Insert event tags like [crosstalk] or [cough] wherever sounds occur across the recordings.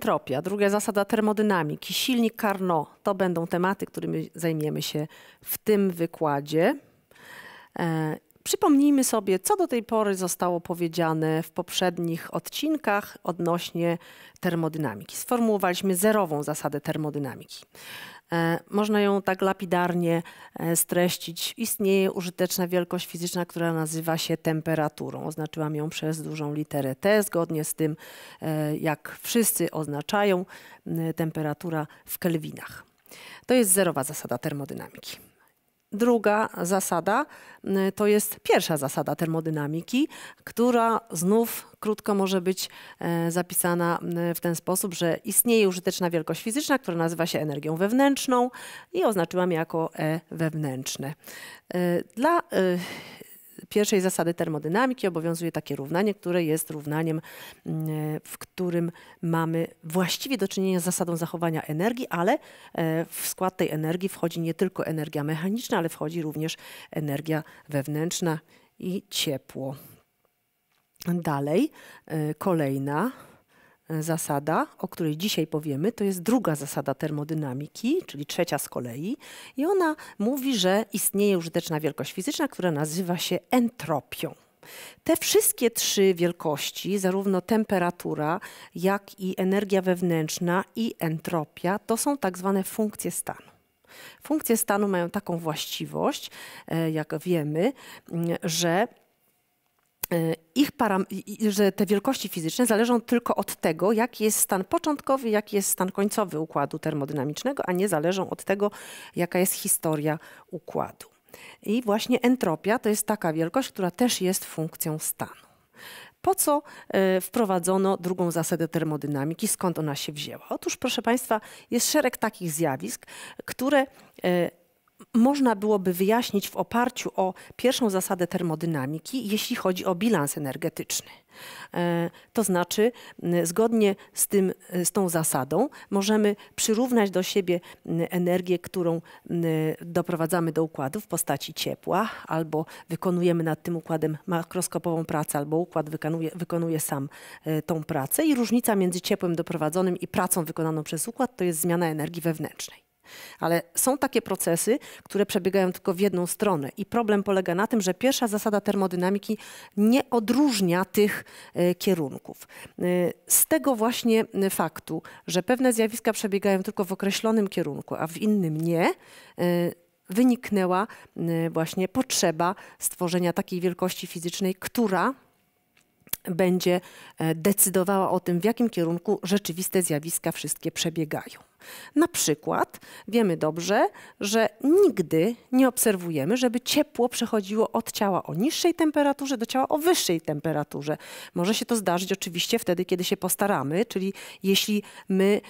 entropia, druga zasada termodynamiki, silnik Carnot. To będą tematy, którymi zajmiemy się w tym wykładzie. E, przypomnijmy sobie, co do tej pory zostało powiedziane w poprzednich odcinkach odnośnie termodynamiki. Sformułowaliśmy zerową zasadę termodynamiki. E, można ją tak lapidarnie e, streścić. Istnieje użyteczna wielkość fizyczna, która nazywa się temperaturą. Oznaczyłam ją przez dużą literę T, zgodnie z tym, e, jak wszyscy oznaczają temperatura w kelwinach. To jest zerowa zasada termodynamiki. Druga zasada y, to jest pierwsza zasada termodynamiki, która znów krótko może być e, zapisana y, w ten sposób, że istnieje użyteczna wielkość fizyczna, która nazywa się energią wewnętrzną i oznaczyłam jako E wewnętrzne. Y, dla pierwszej zasady termodynamiki obowiązuje takie równanie, które jest równaniem, mm, e, w którym mamy właściwie do czynienia z zasadą zachowania energii, ale e, w skład tej energii wchodzi nie tylko energia mechaniczna, ale wchodzi również energia wewnętrzna i ciepło. Dalej, e, kolejna zasada, o której dzisiaj powiemy, to jest druga zasada termodynamiki, czyli trzecia z kolei. I ona mówi, że istnieje użyteczna wielkość fizyczna, która nazywa się entropią. Te wszystkie trzy wielkości, zarówno temperatura, jak i energia wewnętrzna i entropia, to są tak zwane funkcje stanu. Funkcje stanu mają taką właściwość, e, jak wiemy, że e, ich param, że te wielkości fizyczne zależą tylko od tego, jaki jest stan początkowy, jaki jest stan końcowy układu termodynamicznego, a nie zależą od tego, jaka jest historia układu. I właśnie entropia to jest taka wielkość, która też jest funkcją stanu. Po co e, wprowadzono drugą zasadę termodynamiki? Skąd ona się wzięła? Otóż, proszę Państwa, jest szereg takich zjawisk, które e, można byłoby wyjaśnić w oparciu o pierwszą zasadę termodynamiki, jeśli chodzi o bilans energetyczny. E, to znaczy, zgodnie z, tym, e, z tą zasadą, możemy przyrównać do siebie energię, którą doprowadzamy do układu w postaci ciepła, albo wykonujemy nad tym układem makroskopową pracę, albo układ wykonuje, wykonuje sam e, tą pracę. I różnica między ciepłem doprowadzonym i pracą wykonaną przez układ to jest zmiana energii wewnętrznej. Ale są takie procesy, które przebiegają tylko w jedną stronę i problem polega na tym, że pierwsza zasada termodynamiki nie odróżnia tych e, kierunków. E, z tego właśnie e, faktu, że pewne zjawiska przebiegają tylko w określonym kierunku, a w innym nie, wyniknęła właśnie potrzeba stworzenia takiej wielkości fizycznej, która będzie decydowała o tym, w jakim kierunku rzeczywiste zjawiska wszystkie przebiegają. Na przykład wiemy dobrze, że nigdy nie obserwujemy, żeby ciepło przechodziło od ciała o niższej temperaturze do ciała o wyższej temperaturze. Może się to zdarzyć oczywiście wtedy, kiedy się postaramy, czyli jeśli my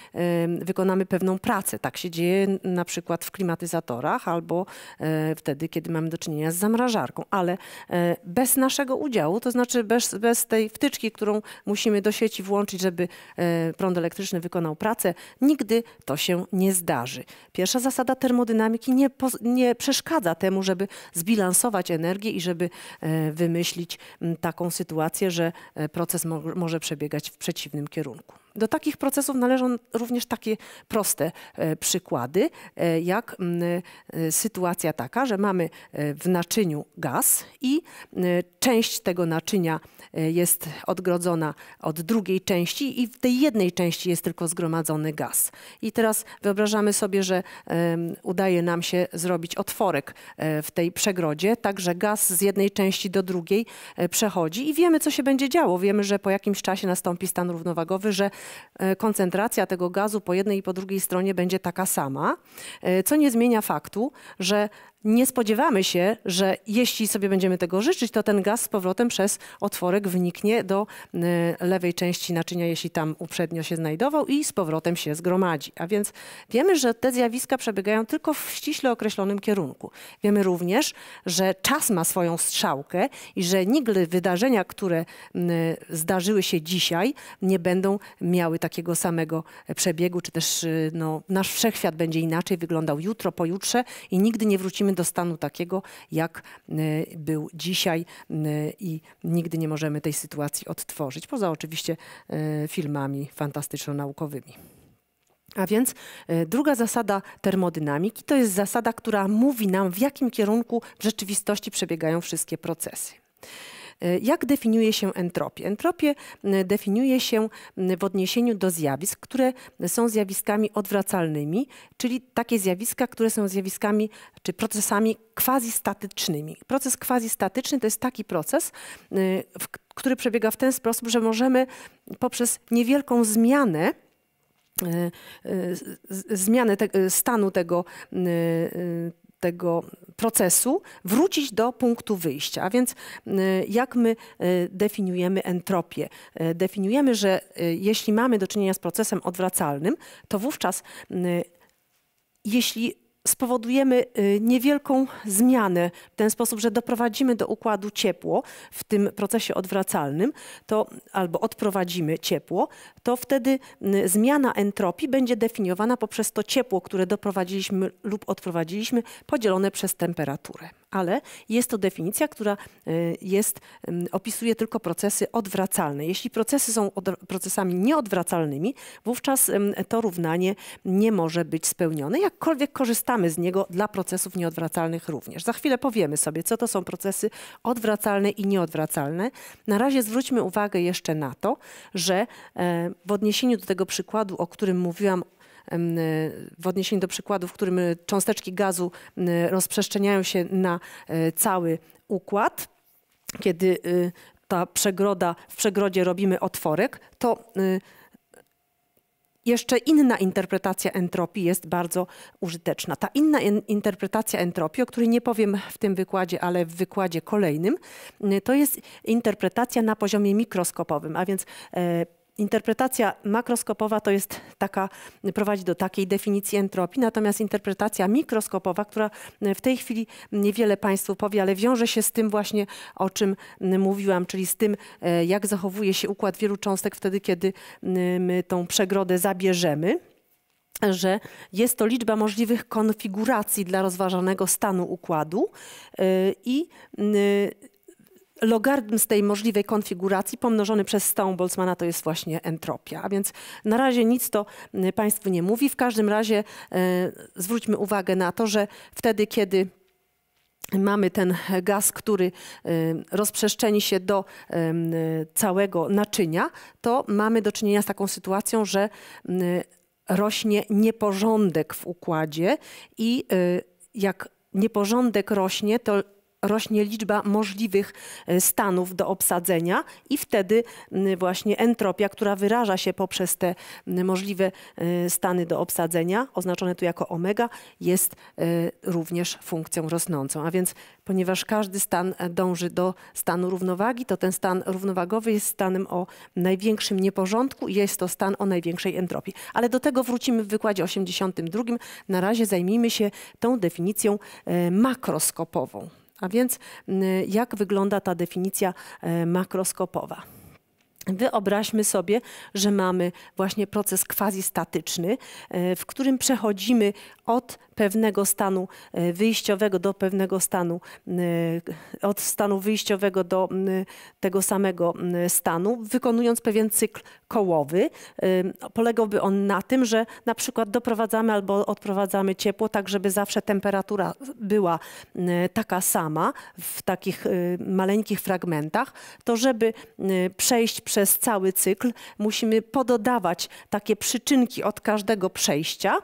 y, wykonamy pewną pracę. Tak się dzieje na przykład w klimatyzatorach albo y, wtedy, kiedy mamy do czynienia z zamrażarką, ale y, bez naszego udziału, to znaczy bez, bez tej wtyczki, którą musimy do sieci włączyć, żeby e, prąd elektryczny wykonał pracę, nigdy to się nie zdarzy. Pierwsza zasada termodynamiki nie, nie przeszkadza temu, żeby zbilansować energię i żeby e, wymyślić taką sytuację, że e, proces mo może przebiegać w przeciwnym kierunku. Do takich procesów należą również takie proste e, przykłady, e, jak mm, e, sytuacja taka, że mamy w naczyniu gaz i część tego naczynia jest odgrodzona od drugiej części i w tej jednej części jest tylko zgromadzony gaz. I teraz wyobrażamy sobie, że udaje nam się zrobić otworek w tej przegrodzie, tak że gaz z jednej części do drugiej przechodzi i wiemy, co się będzie działo. Wiemy, że po jakimś czasie nastąpi stan równowagowy, że E, koncentracja tego gazu po jednej i po drugiej stronie będzie taka sama, e, co nie zmienia faktu, że nie spodziewamy się, że jeśli sobie będziemy tego życzyć, to ten gaz z powrotem przez otworek wniknie do y, lewej części naczynia, jeśli tam uprzednio się znajdował i z powrotem się zgromadzi. A więc wiemy, że te zjawiska przebiegają tylko w ściśle określonym kierunku. Wiemy również, że czas ma swoją strzałkę i że nigdy wydarzenia, które y, zdarzyły się dzisiaj, nie będą miały takiego samego przebiegu, czy też y, no, nasz wszechświat będzie inaczej wyglądał jutro, pojutrze i nigdy nie wrócimy do stanu takiego, jak e, był dzisiaj e, i nigdy nie możemy tej sytuacji odtworzyć, poza oczywiście e, filmami fantastyczno-naukowymi. A więc druga zasada termodynamiki to jest zasada, która mówi nam, w jakim kierunku w rzeczywistości przebiegają wszystkie procesy. E, jak definiuje się entropię? Entropię definiuje się w odniesieniu do zjawisk, które są zjawiskami odwracalnymi, czyli takie zjawiska, które są zjawiskami czy procesami quasi-statycznymi. Proces quasi-statyczny to jest taki proces, który przebiega w ten sposób, że możemy poprzez niewielką zmianę e, e, zmianę te, stanu tego, tego procesu wrócić do punktu wyjścia. A więc y, jak my y, definiujemy entropię? Y, definiujemy, że jeśli mamy do czynienia z procesem odwracalnym, to wówczas jeśli spowodujemy y, niewielką zmianę w ten sposób, że doprowadzimy do układu ciepło w tym procesie odwracalnym, to albo odprowadzimy ciepło, to wtedy y, zmiana entropii będzie definiowana poprzez to ciepło, które doprowadziliśmy lub odprowadziliśmy, podzielone przez temperaturę ale jest to definicja, która e, jest, opisuje tylko procesy odwracalne. Jeśli procesy są procesami nieodwracalnymi, wówczas to równanie nie może być spełnione, jakkolwiek korzystamy z niego dla procesów nieodwracalnych również. Za chwilę powiemy sobie, co to są procesy odwracalne i nieodwracalne. Na razie zwróćmy uwagę jeszcze na to, że e, w odniesieniu do tego przykładu, o którym mówiłam, E, w odniesieniu do przykładu, w którym cząsteczki gazu rozprzestrzeniają się na e, cały układ, kiedy y, ta przegroda, w przegrodzie robimy otworek, to y, jeszcze inna interpretacja entropii jest bardzo użyteczna. Ta inna interpretacja entropii, o której nie powiem w tym wykładzie, ale w wykładzie kolejnym, y, to jest interpretacja na poziomie mikroskopowym, a więc e, Interpretacja makroskopowa to jest taka, prowadzi do takiej definicji entropii, natomiast interpretacja mikroskopowa, która w tej chwili niewiele Państwu powie, ale wiąże się z tym właśnie, o czym mówiłam, czyli z tym, e, jak zachowuje się układ wielu cząstek wtedy, kiedy my tą przegrodę zabierzemy że jest to liczba możliwych konfiguracji dla rozważanego stanu układu e, i logarytm z tej możliwej konfiguracji pomnożony przez stałą Boltzmana to jest właśnie entropia. A więc na razie nic to y, Państwu nie mówi. W każdym razie e, zwróćmy uwagę na to, że wtedy, kiedy mamy ten gaz, który y, rozprzestrzeni się do całego naczynia, to mamy do czynienia z taką sytuacją, że rośnie nieporządek w układzie i jak nieporządek rośnie, to rośnie liczba możliwych e, stanów do obsadzenia i wtedy właśnie entropia, która wyraża się poprzez te możliwe e, stany do obsadzenia, oznaczone tu jako omega, jest e, również funkcją rosnącą. A więc ponieważ każdy stan dąży do stanu równowagi, to ten stan równowagowy jest stanem o największym nieporządku i jest to stan o największej entropii. Ale do tego wrócimy w wykładzie 82. Na razie zajmijmy się tą definicją makroskopową. A więc jak wygląda ta definicja e, makroskopowa? Wyobraźmy sobie, że mamy właśnie proces quasi statyczny, e, w którym przechodzimy od pewnego stanu e, wyjściowego do pewnego stanu, e, od stanu wyjściowego do tego samego stanu, wykonując pewien cykl kołowy. E, polegałby on na tym, że na przykład doprowadzamy albo odprowadzamy ciepło, tak żeby zawsze temperatura była taka sama w takich maleńkich fragmentach, to żeby przejść przez cały cykl, musimy pododawać takie przyczynki od każdego przejścia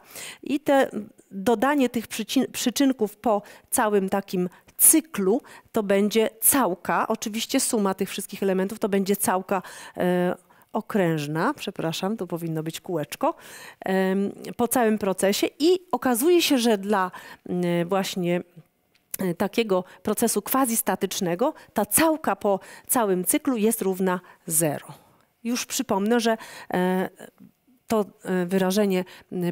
i te dodanie tych przyczynków po całym takim cyklu to będzie całka, oczywiście suma tych wszystkich elementów to będzie całka e, okrężna, przepraszam, to powinno być kółeczko, e, po całym procesie i okazuje się, że dla e, właśnie takiego procesu quasi-statycznego ta całka po całym cyklu jest równa zero. Już przypomnę, że e, to e, wyrażenie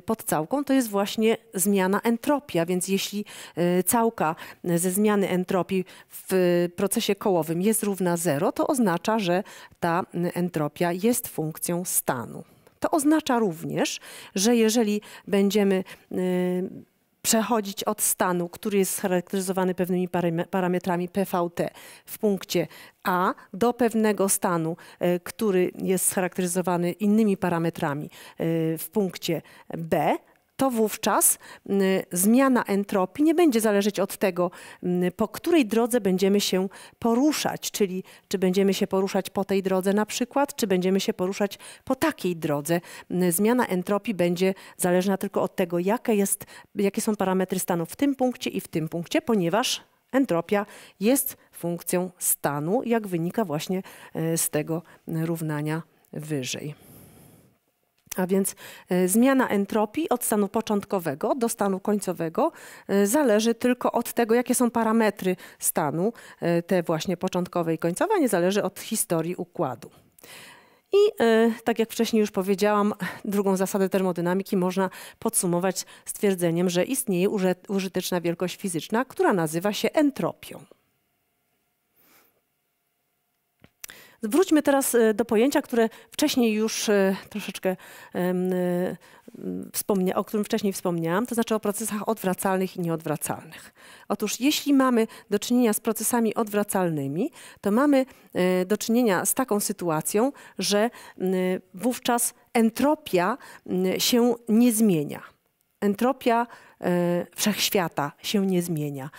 pod całką to jest właśnie zmiana entropia, więc jeśli e, całka ze zmiany entropii w e, procesie kołowym jest równa 0, to oznacza, że ta entropia jest funkcją stanu. To oznacza również, że jeżeli będziemy przechodzić od stanu, który jest scharakteryzowany pewnymi parametrami PVT w punkcie A do pewnego stanu, e, który jest scharakteryzowany innymi parametrami e, w punkcie B, to wówczas zmiana entropii nie będzie zależeć od tego, po której drodze będziemy się poruszać, czyli czy będziemy się poruszać po tej drodze na przykład, czy będziemy się poruszać po takiej drodze. Zmiana entropii będzie zależna tylko od tego, jakie, jest, jakie są parametry stanu w tym punkcie i w tym punkcie, ponieważ entropia jest funkcją stanu, jak wynika właśnie e, z tego równania wyżej. A więc e, zmiana entropii od stanu początkowego do stanu końcowego e, zależy tylko od tego, jakie są parametry stanu, e, te właśnie początkowe i końcowe, nie zależy od historii układu. I tak jak wcześniej już powiedziałam, drugą zasadę termodynamiki można podsumować stwierdzeniem, że istnieje użyteczna wielkość fizyczna, która nazywa się entropią. Wróćmy teraz e, do pojęcia, które wcześniej już e, troszeczkę e, wspomnia, o którym wcześniej wspomniałam, to znaczy o procesach odwracalnych i nieodwracalnych. Otóż jeśli mamy do czynienia z procesami odwracalnymi, to mamy do czynienia z taką sytuacją, że wówczas entropia się nie zmienia. Entropia wszechświata się nie zmienia,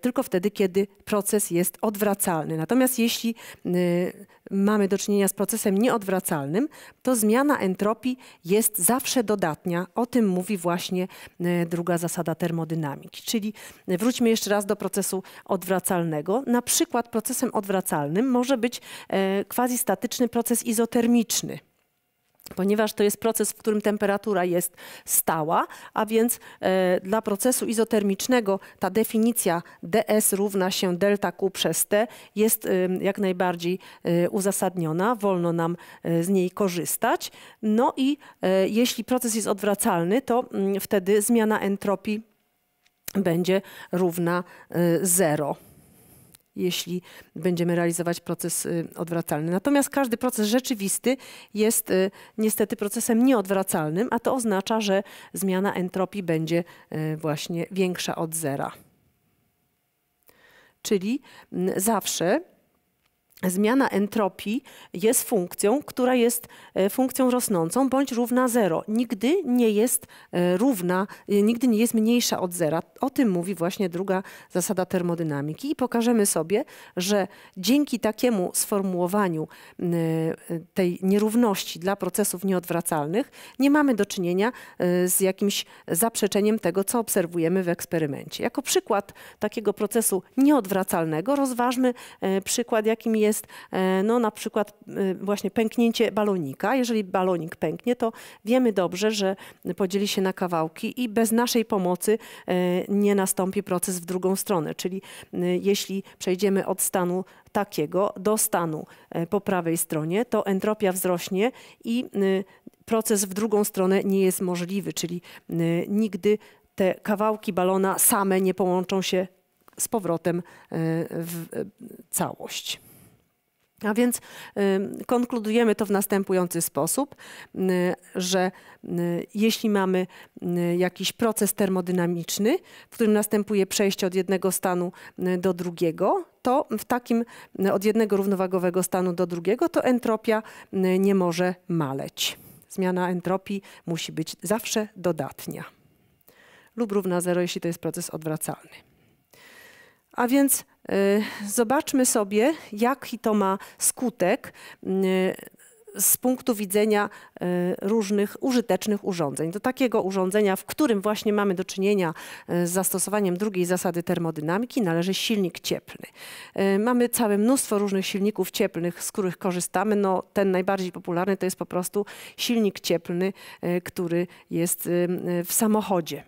tylko wtedy, kiedy proces jest odwracalny. Natomiast jeśli mamy do czynienia z procesem nieodwracalnym, to zmiana entropii jest zawsze dodatnia. O tym mówi właśnie e, druga zasada termodynamiki. Czyli e, wróćmy jeszcze raz do procesu odwracalnego. Na przykład procesem odwracalnym może być e, quasi statyczny proces izotermiczny ponieważ to jest proces, w którym temperatura jest stała, a więc e, dla procesu izotermicznego ta definicja ds równa się delta Q przez T jest e, jak najbardziej e, uzasadniona, wolno nam e, z niej korzystać. No i e, jeśli proces jest odwracalny, to m, mm, wtedy zmiana entropii będzie równa e, zero jeśli będziemy realizować proces y, odwracalny. Natomiast każdy proces rzeczywisty jest y, niestety procesem nieodwracalnym, a to oznacza, że zmiana entropii będzie y, właśnie większa od zera. Czyli mm, zawsze zmiana entropii jest funkcją, która jest e, funkcją rosnącą bądź równa zero. Nigdy nie jest e, równa, e, nigdy nie jest mniejsza od zera. O tym mówi właśnie druga zasada termodynamiki i pokażemy sobie, że dzięki takiemu sformułowaniu tej nierówności dla procesów nieodwracalnych nie mamy do czynienia z jakimś zaprzeczeniem tego, co obserwujemy w eksperymencie. Jako przykład takiego procesu nieodwracalnego rozważmy przykład, jakim jest jest e, no, na przykład e, właśnie pęknięcie balonika. Jeżeli balonik pęknie, to wiemy dobrze, że podzieli się na kawałki i bez naszej pomocy e, nie nastąpi proces w drugą stronę. Czyli jeśli przejdziemy od stanu takiego do stanu po prawej stronie, to entropia wzrośnie i proces w drugą stronę nie jest możliwy, czyli nigdy te kawałki balona same nie połączą się z powrotem w całość. A więc konkludujemy to w następujący sposób, y, że y, jeśli mamy y, jakiś proces termodynamiczny, w którym następuje przejście od jednego stanu do drugiego, to w takim od jednego równowagowego stanu do drugiego, to entropia nie może maleć. Zmiana entropii musi być zawsze dodatnia lub równa zero, jeśli to jest proces odwracalny. A więc y, zobaczmy sobie, jaki to ma skutek y, z punktu widzenia y, różnych użytecznych urządzeń. Do takiego urządzenia, w którym właśnie mamy do czynienia z zastosowaniem drugiej zasady termodynamiki, należy silnik cieplny. Mamy całe mnóstwo różnych silników cieplnych, z których korzystamy. No, ten najbardziej popularny to jest po prostu silnik cieplny, który jest w samochodzie.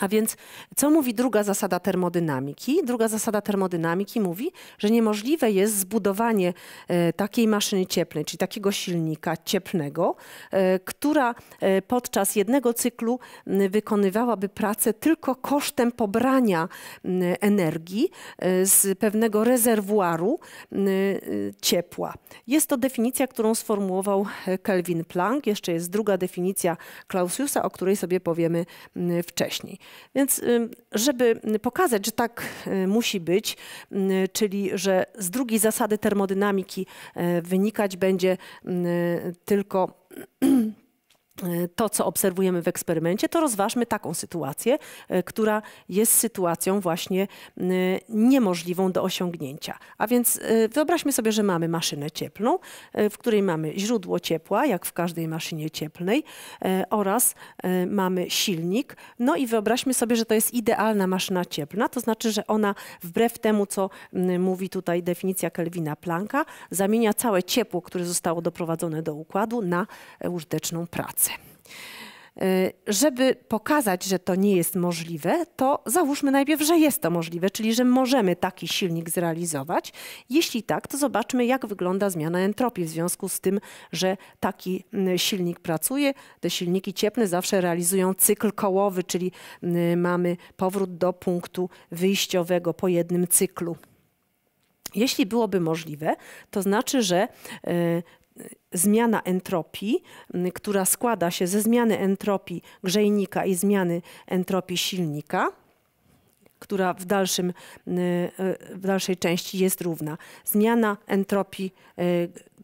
A więc co mówi druga zasada termodynamiki? Druga zasada termodynamiki mówi, że niemożliwe jest zbudowanie e, takiej maszyny cieplnej, czyli takiego silnika cieplnego, e, która e, podczas jednego cyklu wykonywałaby pracę tylko kosztem pobrania energii z pewnego rezerwuaru ciepła. Jest to definicja, którą sformułował Kelvin Planck. Jeszcze jest druga definicja Clausiusa, o której sobie powiemy wcześniej. Więc żeby pokazać, że tak y, musi być, y, czyli że z drugiej zasady termodynamiki y, wynikać będzie tylko to, co obserwujemy w eksperymencie, to rozważmy taką sytuację, e, która jest sytuacją właśnie e, niemożliwą do osiągnięcia. A więc e, wyobraźmy sobie, że mamy maszynę cieplną, w której mamy źródło ciepła, jak w każdej maszynie cieplnej, oraz mamy silnik. No i wyobraźmy sobie, że to jest idealna maszyna cieplna, to znaczy, że ona wbrew temu, co mówi tutaj definicja Kelvina Plancka, zamienia całe ciepło, które zostało doprowadzone do układu na użyteczną pracę. Y, żeby pokazać, że to nie jest możliwe, to załóżmy najpierw, że jest to możliwe, czyli że możemy taki silnik zrealizować. Jeśli tak, to zobaczmy, jak wygląda zmiana entropii w związku z tym, że taki mm, silnik pracuje. Te silniki cieplne zawsze realizują cykl kołowy, czyli mm, mamy powrót do punktu wyjściowego po jednym cyklu. Jeśli byłoby możliwe, to znaczy, że y, zmiana entropii, która składa się ze zmiany entropii grzejnika i zmiany entropii silnika, która w, dalszym, e, w dalszej części jest równa. Zmiana entropii e,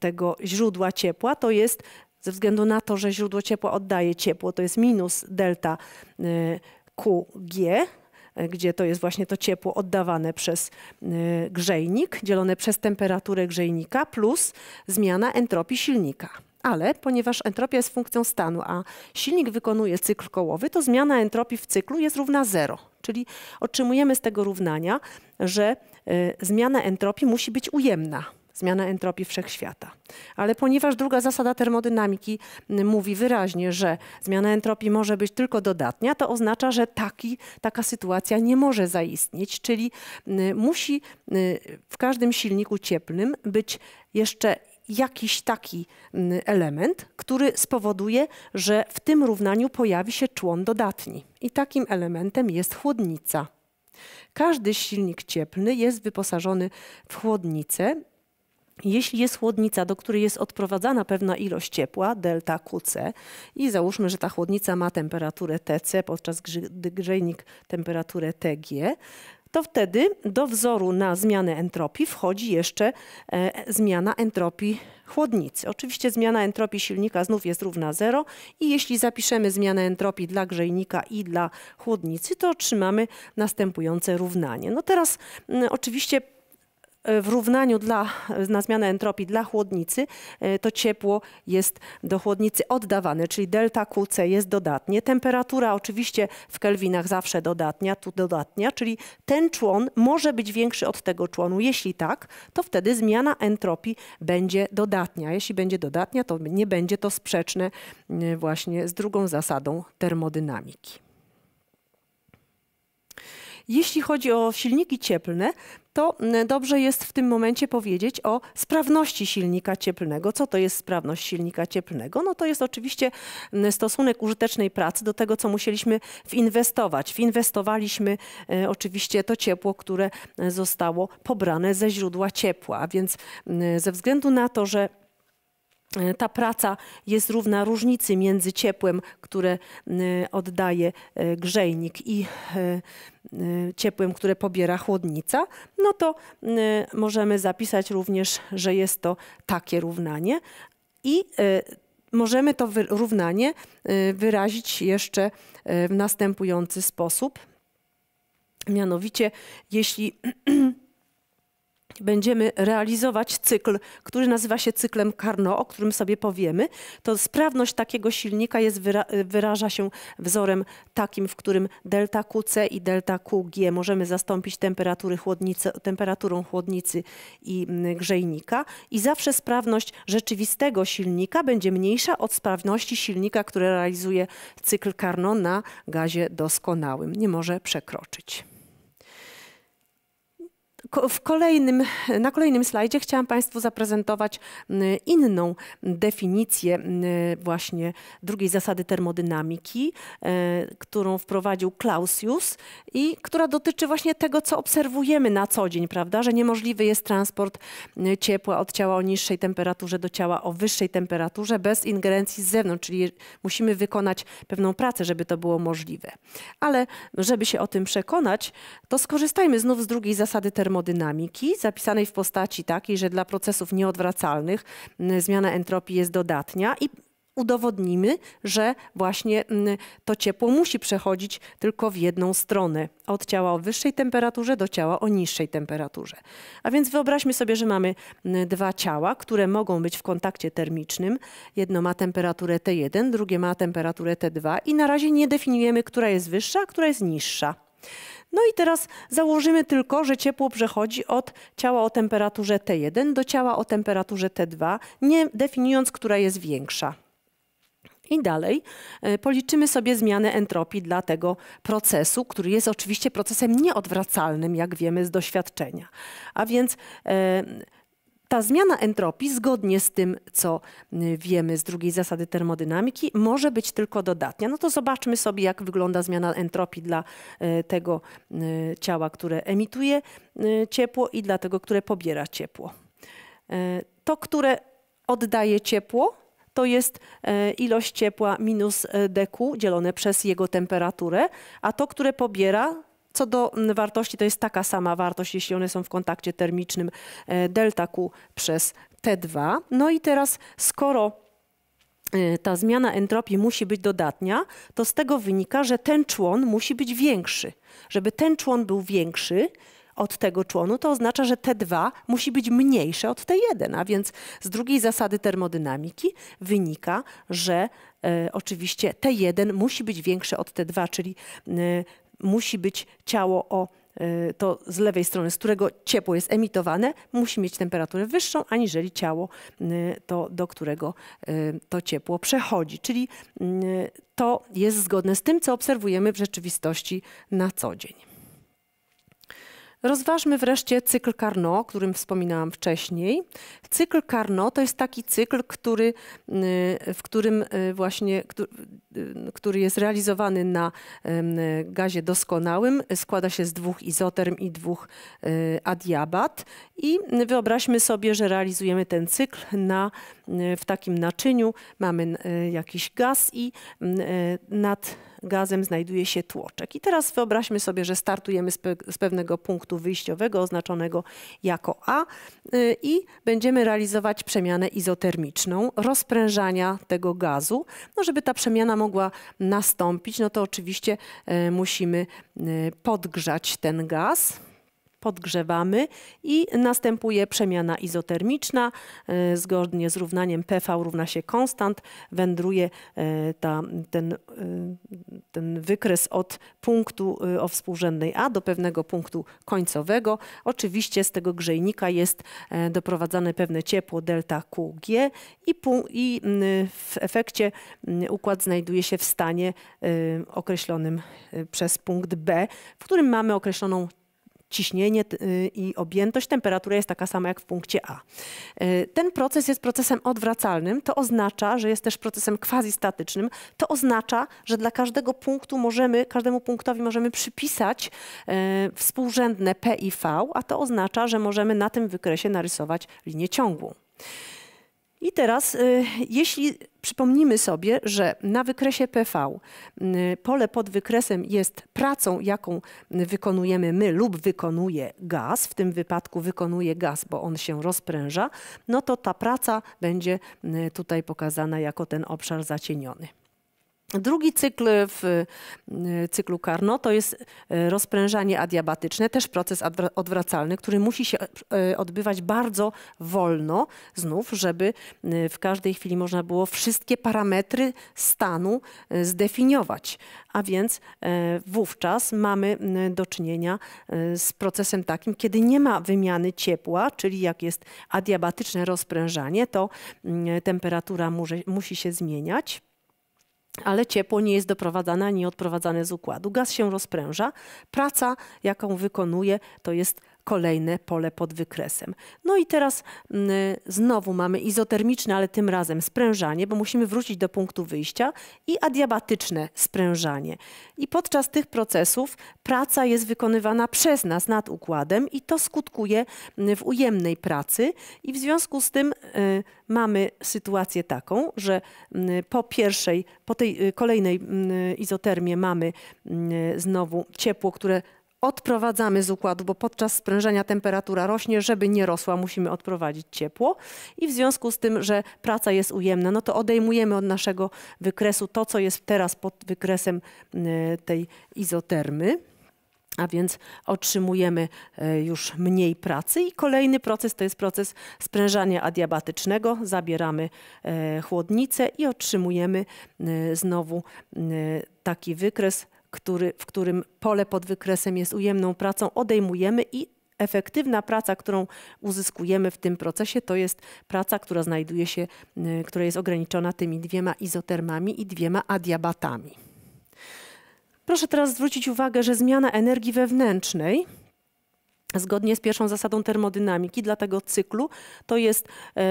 tego źródła ciepła to jest ze względu na to, że źródło ciepła oddaje ciepło, to jest minus delta e, QG, E, gdzie to jest właśnie to ciepło oddawane przez e, grzejnik, dzielone przez temperaturę grzejnika plus zmiana entropii silnika. Ale ponieważ entropia jest funkcją stanu, a silnik wykonuje cykl kołowy, to zmiana entropii w cyklu jest równa zero. Czyli otrzymujemy z tego równania, że e, zmiana entropii musi być ujemna zmiana entropii wszechświata. Ale ponieważ druga zasada termodynamiki mm, mówi wyraźnie, że zmiana entropii może być tylko dodatnia, to oznacza, że taki, taka sytuacja nie może zaistnieć, czyli mm, musi mm, w każdym silniku cieplnym być jeszcze jakiś taki element, który spowoduje, że w tym równaniu pojawi się człon dodatni. I takim elementem jest chłodnica. Każdy silnik cieplny jest wyposażony w chłodnicę jeśli jest chłodnica, do której jest odprowadzana pewna ilość ciepła, delta QC, i załóżmy, że ta chłodnica ma temperaturę TC, podczas gdy grzejnik temperaturę TG, to wtedy do wzoru na zmianę entropii wchodzi jeszcze e, zmiana entropii chłodnicy. Oczywiście zmiana entropii silnika znów jest równa 0 i jeśli zapiszemy zmianę entropii dla grzejnika i dla chłodnicy, to otrzymamy następujące równanie. No teraz m, mm, oczywiście E, w równaniu dla, na zmianę entropii dla chłodnicy, e, to ciepło jest do chłodnicy oddawane, czyli delta QC jest dodatnie. Temperatura oczywiście w kelwinach zawsze dodatnia, tu dodatnia, czyli ten człon może być większy od tego członu. Jeśli tak, to wtedy zmiana entropii będzie dodatnia. Jeśli będzie dodatnia, to nie będzie to sprzeczne mm, właśnie z drugą zasadą termodynamiki. Jeśli chodzi o silniki cieplne, to mm, dobrze jest w tym momencie powiedzieć o sprawności silnika cieplnego. Co to jest sprawność silnika cieplnego? No to jest oczywiście mm, stosunek użytecznej pracy do tego, co musieliśmy winwestować. Winwestowaliśmy e, oczywiście to ciepło, które e, zostało pobrane ze źródła ciepła, a więc mm, ze względu na to, że e, ta praca jest równa różnicy między ciepłem, które oddaje grzejnik i Y, ciepłym, które pobiera chłodnica, no to y, możemy zapisać również, że jest to takie równanie i y, możemy to równanie wyrazić jeszcze w następujący sposób. Mianowicie, jeśli [clears throat] będziemy realizować cykl, który nazywa się cyklem Carnot, o którym sobie powiemy, to sprawność takiego silnika jest, wyraża się wzorem takim, w którym delta QC i delta QG możemy zastąpić temperatury chłodnicy, temperaturą chłodnicy i mm, grzejnika i zawsze sprawność rzeczywistego silnika będzie mniejsza od sprawności silnika, który realizuje cykl Carnot na gazie doskonałym. Nie może przekroczyć. Kolejnym, na kolejnym slajdzie chciałam Państwu zaprezentować inną definicję właśnie drugiej zasady termodynamiki, e, którą wprowadził Clausius i która dotyczy właśnie tego, co obserwujemy na co dzień, prawda, że niemożliwy jest transport ciepła od ciała o niższej temperaturze do ciała o wyższej temperaturze bez ingerencji z zewnątrz, czyli musimy wykonać pewną pracę, żeby to było możliwe. Ale żeby się o tym przekonać, to skorzystajmy znów z drugiej zasady termodynamiki termodynamiki, zapisanej w postaci takiej, że dla procesów nieodwracalnych mm, zmiana entropii jest dodatnia i udowodnimy, że właśnie mm, to ciepło musi przechodzić tylko w jedną stronę, od ciała o wyższej temperaturze do ciała o niższej temperaturze. A więc wyobraźmy sobie, że mamy mm, dwa ciała, które mogą być w kontakcie termicznym. Jedno ma temperaturę T1, drugie ma temperaturę T2 i na razie nie definiujemy, która jest wyższa, a która jest niższa. No i teraz założymy tylko, że ciepło przechodzi od ciała o temperaturze T1 do ciała o temperaturze T2, nie definiując, która jest większa. I dalej e, policzymy sobie zmianę entropii dla tego procesu, który jest oczywiście procesem nieodwracalnym, jak wiemy z doświadczenia. A więc e, ta zmiana entropii, zgodnie z tym, co y, wiemy z drugiej zasady termodynamiki, może być tylko dodatnia. No to zobaczmy sobie, jak wygląda zmiana entropii dla y, tego y, ciała, które emituje ciepło i dla tego, które pobiera ciepło. To, które oddaje ciepło, to jest ilość ciepła minus dq dzielone przez jego temperaturę, a to, które pobiera, co do wartości, to jest taka sama wartość, jeśli one są w kontakcie termicznym e, delta Q przez T2. No i teraz, skoro e, ta zmiana entropii musi być dodatnia, to z tego wynika, że ten człon musi być większy. Żeby ten człon był większy, od tego członu, to oznacza, że T2 musi być mniejsze od T1, a więc z drugiej zasady termodynamiki wynika, że e, oczywiście T1 musi być większe od T2, czyli e, musi być ciało o e, to z lewej strony, z którego ciepło jest emitowane, musi mieć temperaturę wyższą, aniżeli ciało, to, do którego e, to ciepło przechodzi. Czyli to jest zgodne z tym, co obserwujemy w rzeczywistości na co dzień. Rozważmy wreszcie cykl Carnot, o którym wspominałam wcześniej. Cykl Carnot to jest taki cykl, który, y, w którym y, właśnie, y, który jest realizowany na gazie doskonałym. Składa się z dwóch izoterm i dwóch adiabat. I wyobraźmy sobie, że realizujemy ten cykl na Y, w takim naczyniu mamy y, jakiś gaz i y, nad gazem znajduje się tłoczek. I teraz wyobraźmy sobie, że startujemy z, pe z pewnego punktu wyjściowego oznaczonego jako A i będziemy realizować przemianę izotermiczną rozprężania tego gazu. No, żeby ta przemiana mogła nastąpić, no to oczywiście musimy podgrzać ten gaz podgrzewamy i następuje przemiana izotermiczna. E, zgodnie z równaniem PV równa się konstant, wędruje e, ta, ten, e, ten wykres od punktu o współrzędnej A do pewnego punktu końcowego. Oczywiście z tego grzejnika jest doprowadzane pewne ciepło delta QG i, i w efekcie układ znajduje się w stanie określonym przez punkt B, w którym mamy określoną ciśnienie y, i objętość, temperatura jest taka sama jak w punkcie A. Y, ten proces jest procesem odwracalnym, to oznacza, że jest też procesem quasi-statycznym, to oznacza, że dla każdego punktu możemy, każdemu punktowi możemy przypisać y, współrzędne P i V, a to oznacza, że możemy na tym wykresie narysować linię ciągłą. I teraz, y, jeśli przypomnimy sobie, że na wykresie PV y, pole pod wykresem jest pracą, jaką wykonujemy my lub wykonuje gaz, w tym wypadku wykonuje gaz, bo on się rozpręża, no to ta praca będzie y, tutaj pokazana jako ten obszar zacieniony. Drugi cykl w y, cyklu karno to jest y, rozprężanie adiabatyczne, też proces odwracalny, który musi się y, odbywać bardzo wolno, znów, żeby w każdej chwili można było wszystkie parametry stanu zdefiniować. A więc wówczas mamy do czynienia z procesem takim, kiedy nie ma wymiany ciepła, czyli jak jest adiabatyczne rozprężanie, to temperatura musi się zmieniać ale ciepło nie jest doprowadzane ani odprowadzane z układu. Gaz się rozpręża. Praca, jaką wykonuje, to jest kolejne pole pod wykresem. No i teraz mm, znowu mamy izotermiczne, ale tym razem sprężanie, bo musimy wrócić do punktu wyjścia i adiabatyczne sprężanie. I podczas tych procesów praca jest wykonywana przez nas nad układem i to skutkuje mm, w ujemnej pracy i w związku z tym y, mamy sytuację taką, że mm, po pierwszej, po tej y, kolejnej izotermie mamy znowu ciepło, które odprowadzamy z układu, bo podczas sprężenia temperatura rośnie, żeby nie rosła, musimy odprowadzić ciepło i w związku z tym, że praca jest ujemna, no to odejmujemy od naszego wykresu to, co jest teraz pod wykresem y, tej izotermy. A więc otrzymujemy y, już mniej pracy i kolejny proces to jest proces sprężania adiabatycznego. Zabieramy y, chłodnicę i otrzymujemy znowu taki wykres który, w którym pole pod wykresem jest ujemną pracą, odejmujemy i efektywna praca, którą uzyskujemy w tym procesie, to jest praca, która znajduje się, y, która jest ograniczona tymi dwiema izotermami i dwiema adiabatami. Proszę teraz zwrócić uwagę, że zmiana energii wewnętrznej Zgodnie z pierwszą zasadą termodynamiki dla tego cyklu to jest e,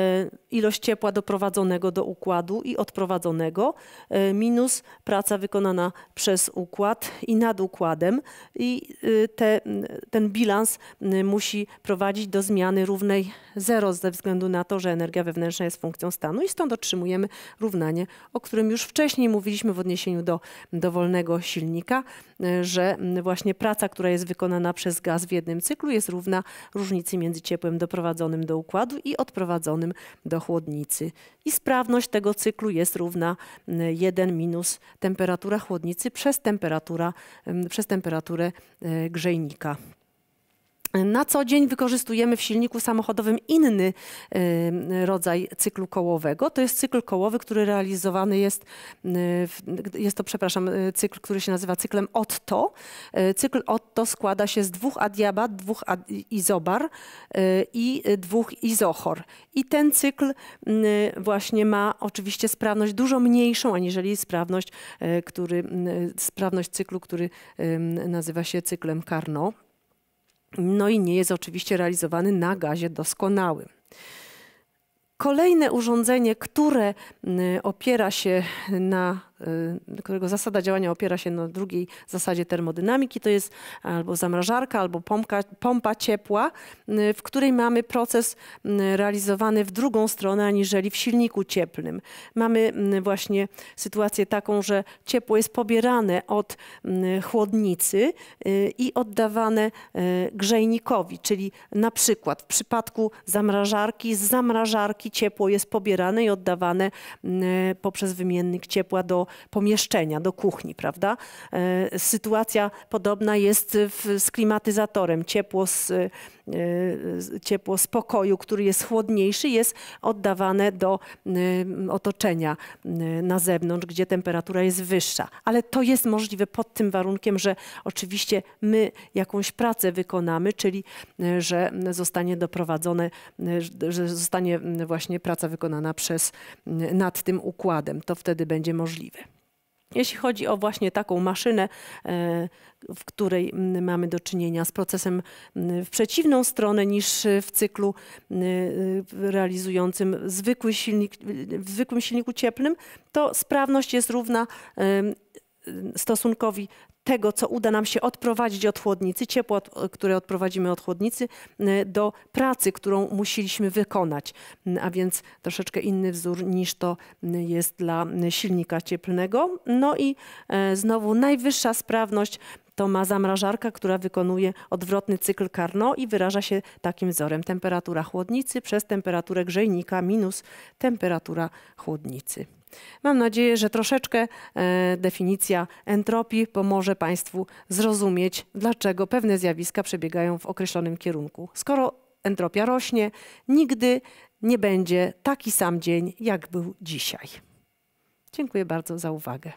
ilość ciepła doprowadzonego do układu i odprowadzonego e, minus praca wykonana przez układ i nad układem i e, te, ten bilans musi prowadzić do zmiany równej zero ze względu na to, że energia wewnętrzna jest funkcją stanu i stąd otrzymujemy równanie, o którym już wcześniej mówiliśmy w odniesieniu do dowolnego silnika, że właśnie praca, która jest wykonana przez gaz w jednym cyklu cyklu jest równa różnicy między ciepłem doprowadzonym do układu i odprowadzonym do chłodnicy. I sprawność tego cyklu jest równa 1 y, minus temperatura chłodnicy przez, temperatura, y, przez temperaturę y, grzejnika. Na co dzień wykorzystujemy w silniku samochodowym inny y, rodzaj cyklu kołowego. To jest cykl kołowy, który realizowany jest, y, jest to, przepraszam, y, cykl, który się nazywa cyklem Otto. Cykl Otto składa się z dwóch adiabat, dwóch izobar i dwóch izochor. I ten cykl właśnie ma oczywiście sprawność dużo mniejszą, aniżeli sprawność, który, sprawność cyklu, który nazywa się cyklem Carnot. No i nie jest oczywiście realizowany na gazie doskonałym. Kolejne urządzenie, które mm, opiera się na Y, którego zasada działania opiera się na drugiej zasadzie termodynamiki, to jest albo zamrażarka, albo pompa, pompa ciepła, y, w której mamy proces y, realizowany w drugą stronę aniżeli w silniku cieplnym. Mamy właśnie sytuację taką, że ciepło jest pobierane od chłodnicy i oddawane grzejnikowi, czyli na przykład w przypadku zamrażarki, z zamrażarki ciepło jest pobierane i oddawane poprzez wymiennik ciepła do do pomieszczenia, do kuchni, prawda? E, sytuacja podobna jest w, z klimatyzatorem. Ciepło e, z, ciepło z pokoju, który jest chłodniejszy, jest oddawane do e, otoczenia na zewnątrz, gdzie temperatura jest wyższa. Ale to jest możliwe pod tym warunkiem, że oczywiście my jakąś pracę wykonamy, czyli że zostanie doprowadzone, że zostanie właśnie praca wykonana przez nad tym układem. To wtedy będzie możliwe. Jeśli chodzi o właśnie taką maszynę, e, w której mamy do czynienia z procesem w przeciwną stronę niż w cyklu e, realizującym zwykły silnik, w zwykłym silniku cieplnym, to sprawność jest równa e, stosunkowi tego, co uda nam się odprowadzić od chłodnicy, ciepło, które odprowadzimy od chłodnicy, y, do pracy, którą musieliśmy wykonać. Mm, a więc troszeczkę inny wzór niż to mm, jest dla mm, silnika cieplnego. No i e, znowu najwyższa sprawność to ma zamrażarka, która wykonuje odwrotny cykl Carnot i wyraża się takim wzorem. Temperatura chłodnicy przez temperaturę grzejnika minus temperatura chłodnicy. Mam nadzieję, że troszeczkę e, definicja entropii pomoże Państwu zrozumieć, dlaczego pewne zjawiska przebiegają w określonym kierunku. Skoro entropia rośnie, nigdy nie będzie taki sam dzień, jak był dzisiaj. Dziękuję bardzo za uwagę.